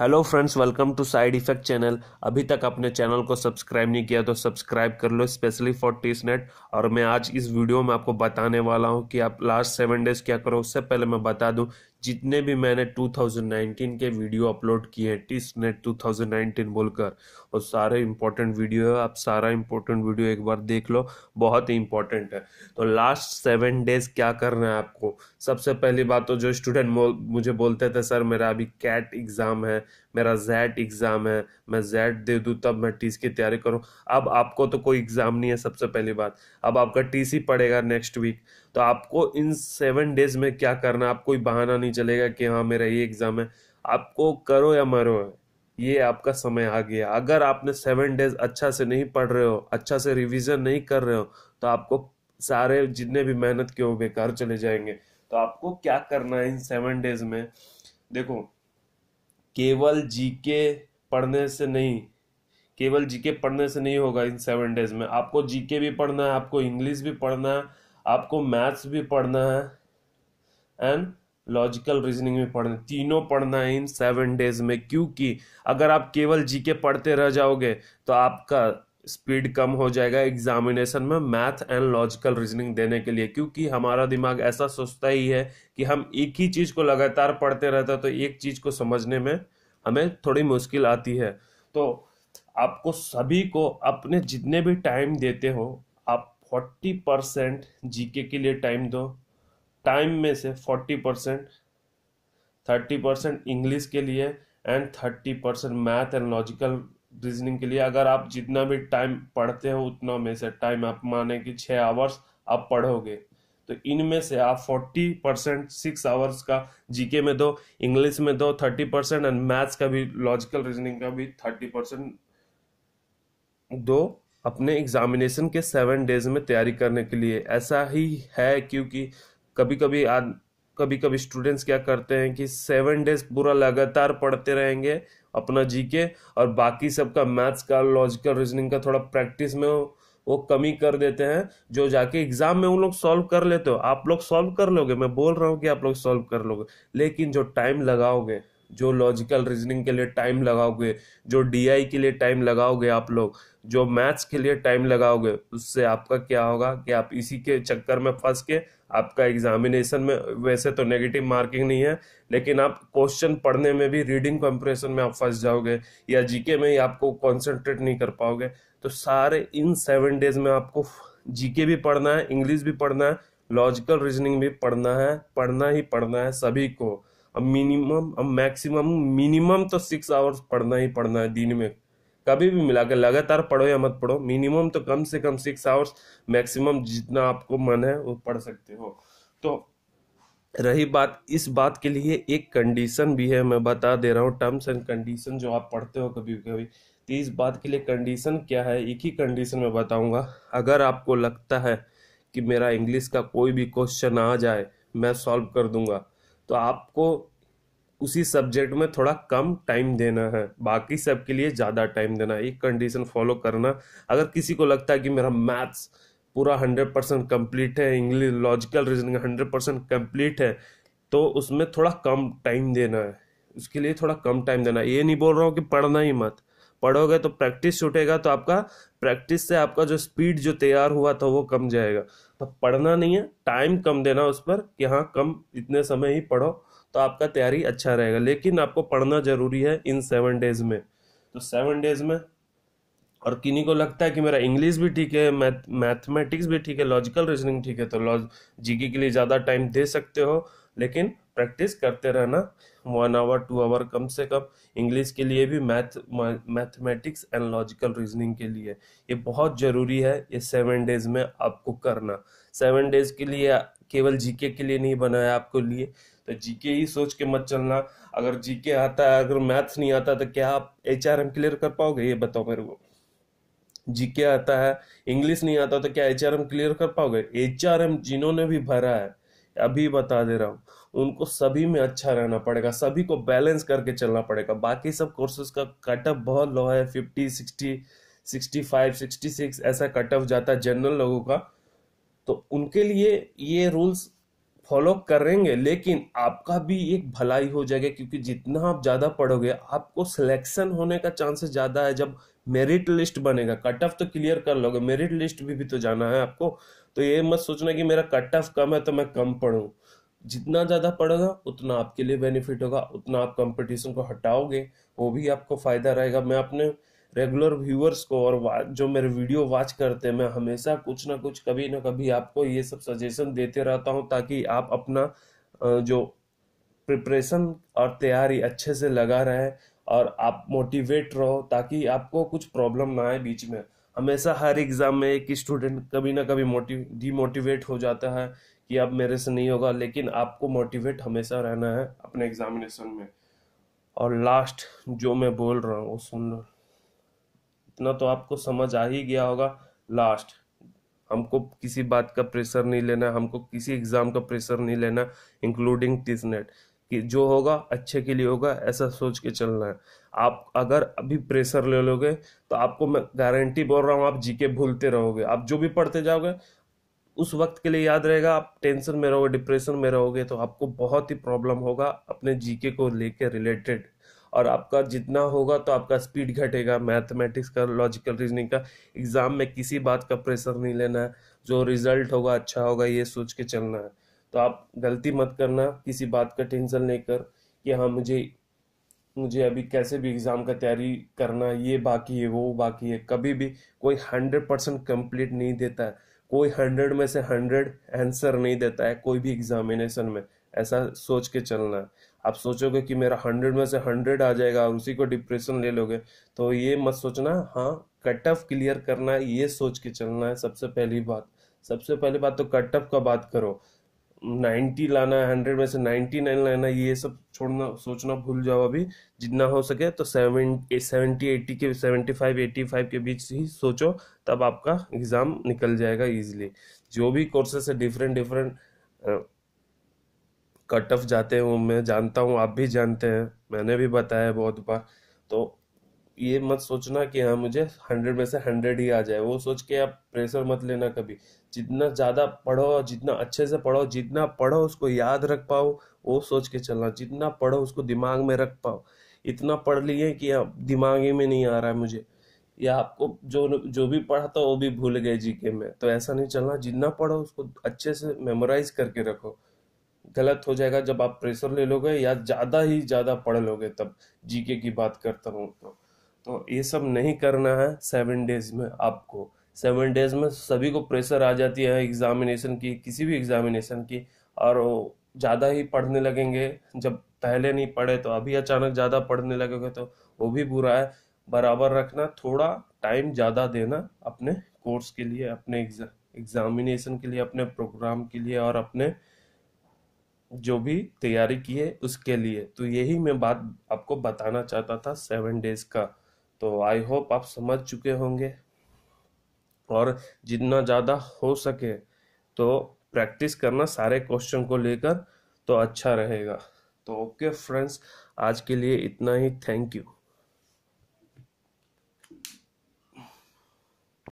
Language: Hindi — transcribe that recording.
hello friends welcome to side effect channel अभी तक अपने चैनल को सब्सक्राइब नहीं किया तो सब्सक्राइब कर लो स्पेशली फॉर टीस नेट और मैं आज इस वीडियो में आपको बताने वाला हूं कि आप लास्ट सेवन डेज क्या करो उससे पहले मैं बता दूं जितने भी मैंने 2019 के वीडियो अपलोड किए हैं टिस नेट टू बोलकर और सारे इंपॉर्टेंट वीडियो है आप सारा इंपॉर्टेंट वीडियो एक बार देख लो बहुत ही इंपॉर्टेंट है तो लास्ट सेवन डेज क्या करना है आपको सबसे पहली बात तो जो स्टूडेंट मुझे बोलते थे सर मेरा अभी कैट एग्ज़ाम है मेरा जैट एग्ज़ाम है मैं जैट दे दूँ तब मैं टी की तैयारी करूँ अब आपको तो कोई एग्ज़ाम नहीं है सबसे पहली बात अब आपका टी पड़ेगा नेक्स्ट वीक तो आपको इन सेवन डेज में क्या करना आप कोई बहाना नहीं चलेगा कि हाँ मेरा ये एग्ज़ाम है आपको करो या मरो ये आपका समय आ गया अगर आपने सेवन डेज अच्छा से नहीं पढ़ रहे हो अच्छा से रिविजन नहीं कर रहे हो तो आपको सारे जितने भी मेहनत के हो बेकार चले जाएंगे तो आपको क्या करना है इन सेवन डेज में देखो केवल जीके पढ़ने से नहीं केवल जीके पढ़ने से नहीं होगा इन सेवन डेज में आपको जीके भी पढ़ना है आपको इंग्लिश भी पढ़ना है आपको मैथ्स भी पढ़ना है एंड लॉजिकल रीजनिंग भी पढ़ना है तीनों पढ़ना है इन सेवन डेज में क्योंकि अगर आप केवल जीके पढ़ते रह जाओगे तो आपका स्पीड कम हो जाएगा एग्जामिनेशन में मैथ एंड लॉजिकल रीजनिंग देने के लिए क्योंकि हमारा दिमाग ऐसा सोचता ही है कि हम एक ही चीज़ को लगातार पढ़ते रहते हैं तो एक चीज़ को समझने में हमें थोड़ी मुश्किल आती है तो आपको सभी को अपने जितने भी टाइम देते हो आप फोर्टी परसेंट जी के लिए टाइम दो टाइम में से forty percent thirty percent English के लिए and thirty percent math and logical reasoning के लिए अगर आप जितना भी टाइम पढ़ते हो उतना में से टाइम आप माने कि छः आवर्स आप पढ़ोगे तो इनमें से आप फोर्टी परसेंट सिक्स आवर्स का जीके में दो इंग्लिश में दो थर्टी परसेंट एंड मैथ्स का भी लॉजिकल रीजनिंग का भी थर्टी परसेंट दो अपने एग्जामिनेशन के सेवन डेज में तैयारी करने के लिए ऐसा ही है क्योंकि कभी कभी कभी कभी स्टूडेंट्स क्या करते हैं कि सेवन डेज पूरा लगातार पढ़ते रहेंगे अपना जीके और बाकी सबका मैथ्स का लॉजिकल रीजनिंग का थोड़ा प्रैक्टिस में वो कमी कर देते हैं जो जाके एग्जाम में उन लोग सॉल्व कर लेते हो आप लोग सॉल्व कर लोगे मैं बोल रहा हूँ कि आप लोग सॉल्व कर लोगे लेकिन जो टाइम लगाओगे जो लॉजिकल रीजनिंग के लिए टाइम लगाओगे जो डीआई के लिए टाइम लगाओगे आप लोग जो मैथ्स के लिए टाइम लगाओगे उससे आपका क्या होगा कि आप इसी के चक्कर में फंस के आपका एग्जामिनेशन में वैसे तो नेगेटिव मार्किंग नहीं है लेकिन आप क्वेश्चन पढ़ने में भी रीडिंग कंप्रेशन में आप फंस जाओगे या जीके में ही आपको कॉन्सेंट्रेट नहीं कर पाओगे तो सारे इन सेवन डेज में आपको जीके भी पढ़ना है इंग्लिश भी पढ़ना है लॉजिकल रीजनिंग भी पढ़ना है पढ़ना ही पढ़ना है सभी को अब मिनिमम अब मैक्सिमम मिनिमम तो सिक्स आवर्स पढ़ना ही पढ़ना है दिन में कभी भी मिला मिलाकर लगातार पढ़ो या मत पढ़ो मिनिमम तो कम से कम सिक्स आवर्स मैक्सिमम जितना आपको मन है वो पढ़ सकते हो तो रही बात इस बात के लिए एक कंडीशन भी है मैं बता दे रहा हूँ टर्म्स एंड कंडीशन जो आप पढ़ते हो कभी कभी तो इस बात के लिए कंडीशन क्या है एक ही कंडीशन में बताऊँगा अगर आपको लगता है कि मेरा इंग्लिश का कोई भी क्वेश्चन आ जाए मैं सॉल्व कर दूंगा तो आपको उसी सब्जेक्ट में थोड़ा कम टाइम देना है बाकी सब के लिए ज़्यादा टाइम देना एक कंडीशन फॉलो करना अगर किसी को लगता है कि मेरा मैथ्स पूरा हंड्रेड परसेंट कम्प्लीट है English logical reasoning hundred percent complete है तो उसमें थोड़ा कम टाइम देना है उसके लिए थोड़ा कम टाइम देना है ये नहीं बोल रहा हूँ कि पढ़ना ही मत पढ़ोगे तो प्रैक्टिस छूटेगा तो आपका प्रैक्टिस से आपका जो स्पीड जो तैयार हुआ था वो कम जाएगा तो पढ़ना नहीं है टाइम कम देना उस पर कि हाँ कम इतने समय ही पढ़ो तो आपका तैयारी अच्छा रहेगा लेकिन आपको पढ़ना ज़रूरी है इन सेवन डेज़ में तो सेवन डेज़ में और किन्हीं को लगता है कि मेरा इंग्लिश भी ठीक है मैथ मैथमेटिक्स भी ठीक है लॉजिकल रीजनिंग ठीक है तो लॉज जीके के लिए ज़्यादा टाइम दे सकते हो लेकिन प्रैक्टिस करते रहना वन आवर टू आवर कम से कम इंग्लिश के लिए भी math mathematics and logical reasoning के लिए ये बहुत ज़रूरी है ये सेवन डेज़ में आपको करना सेवन डेज़ के लिए केवल जीके के लिए नहीं बनाया आपको लिए तो जीके ही सोच के मत चलना अगर जीके आता है अगर मैथ्स नहीं आता तो क्या आप एच आर एम क्लियर कर पाओगे ये बताओ मेरे को जीके आता है इंग्लिश नहीं आता तो क्या एच आर एम क्लियर कर पाओगे एच आर एम जिन्होंने भी भरा है अभी बता दे रहा हूँ उनको सभी में अच्छा रहना पड़ेगा सभी को बैलेंस करके चलना पड़ेगा बाकी सब कोर्सेज का कटअप बहुत लो है fifty sixty sixty five sixty six ऐसा कटअप जाता है जनरल लोगों का तो उनके लिए ये रूल्स फॉलो करेंगे लेकिन आपका भी एक भलाई हो जाएगा क्योंकि जितना आप ज़्यादा पढ़ोगे आपको सिलेक्शन होने का चांसेस ज़्यादा है जब मेरिट लिस्ट बनेगा कट ऑफ तो क्लियर कर लोगे मेरिट लिस्ट भी, भी तो जाना है आपको तो ये मत सोचना कि मेरा कट ऑफ कम है तो मैं कम पढ़ूँ जितना ज़्यादा पढ़ोगा उतना आपके लिए बेनिफिट होगा उतना आप कंपटीशन को हटाओगे वो भी आपको फ़ायदा रहेगा मैं अपने रेगुलर व्यूअर्स को और जो मेरे वीडियो वॉच करते हैं मैं हमेशा कुछ ना कुछ कभी ना कभी आपको ये सब सजेशन देते रहता हूँ ताकि आप अपना जो प्रिपरेशन और तैयारी अच्छे से लगा रहे और आप मोटिवेट रहो ताकि आपको कुछ प्रॉब्लम ना आए बीच में हमेशा हर एग्ज़ाम में एक स्टूडेंट कभी ना कभी मोटिव डीमोटिवेट हो जाता है कि अब मेरे से नहीं होगा लेकिन आपको मोटिवेट हमेशा रहना है अपने एग्जामिनेशन में और लास्ट जो मैं बोल रहा हूँ वो सुन लो इतना तो आपको समझ आ ही गया होगा लास्ट हमको किसी बात का प्रेशर नहीं लेना हमको किसी एग्ज़ाम का प्रेशर नहीं लेना इंक्लूडिंग टिस नेट कि जो होगा अच्छे के लिए होगा ऐसा सोच के चलना है आप अगर अभी प्रेशर ले लोगे तो आपको मैं गारंटी बोल रहा हूँ आप जीके भूलते रहोगे आप जो भी पढ़ते जाओगे उस वक्त के लिए याद रहेगा आप टेंशन में रहोगे डिप्रेशन में रहोगे तो आपको बहुत ही प्रॉब्लम होगा अपने जीके को लेकर रिलेटेड और आपका जितना होगा तो आपका स्पीड घटेगा मैथमेटिक्स का लॉजिकल रीजनिंग का एग्ज़ाम में किसी बात का प्रेशर नहीं लेना है जो रिज़ल्ट होगा अच्छा होगा ये सोच के चलना है तो आप गलती मत करना किसी बात का टेंशन लेकर कि हाँ मुझे मुझे अभी कैसे भी एग्ज़ाम का तैयारी करना ये बाकी है वो बाकी है कभी भी कोई हंड्रेड परसेंट कम्प्लीट नहीं देता है कोई हंड्रेड में से हंड्रेड आंसर नहीं देता है कोई भी एग्जामिनेशन में ऐसा सोच के चलना है आप सोचोगे कि मेरा हंड्रेड में से हंड्रेड आ जाएगा और उसी को डिप्रेशन ले लोगे तो ये मत सोचना हाँ कट ऑफ क्लियर करना है ये सोच के चलना है सबसे पहली बात सबसे पहली बात तो कट ऑफ का बात करो नाइन्टी लाना है हंड्रेड में से नाइन्टी नाइन लाना ये सब छोड़ना सोचना भूल जाओ अभी जितना हो सके तो सेवन सेवेंटी एट्टी के सेवेंटी फाइव एट्टी फाइव के बीच ही सोचो तब आपका एग्ज़ाम निकल जाएगा इजीली जो भी कोर्सेस है डिफरेंट डिफरेंट कट ऑफ जाते हैं वो मैं जानता हूँ आप भी जानते हैं मैंने भी बताया बहुत बार तो ये मत सोचना कि हाँ मुझे हंड्रेड में से हंड्रेड ही आ जाए वो सोच के आप प्रेशर मत लेना कभी जितना ज़्यादा पढ़ो जितना अच्छे से पढ़ो जितना पढ़ो उसको याद रख पाओ वो सोच के चलना जितना पढ़ो उसको दिमाग में रख पाओ इतना पढ़ लिए कि आप दिमाग ही में नहीं आ रहा है मुझे या आपको जो जो भी पढ़ा था वो भी भूल गए जी के में तो ऐसा नहीं चलना जितना पढ़ो उसको अच्छे से मेमोराइज करके रखो गलत हो जाएगा जब आप प्रेशर ले लोगे या ज़्यादा ही ज़्यादा पढ़ लोगे तब जीके की बात करता हूँ तो तो ये सब नहीं करना है सेवन डेज में आपको सेवन डेज में सभी को प्रेशर आ जाती है एग्जामिनेशन की किसी भी एग्जामिनेशन की और ज़्यादा ही पढ़ने लगेंगे जब पहले नहीं पढ़े तो अभी अचानक ज़्यादा पढ़ने लगेंगे तो वो भी बुरा है बराबर रखना थोड़ा टाइम ज़्यादा देना अपने कोर्स के लिए अपने एग्जामिनेशन के लिए अपने प्रोग्राम के लिए और अपने जो भी तैयारी की है उसके लिए तो यही मैं बात आपको बताना चाहता था सेवन डेज का तो आई होप आप समझ चुके होंगे और जितना ज़्यादा हो सके तो प्रैक्टिस करना सारे क्वेश्चन को लेकर तो अच्छा रहेगा तो ओके फ्रेंड्स आज के लिए इतना ही थैंक यू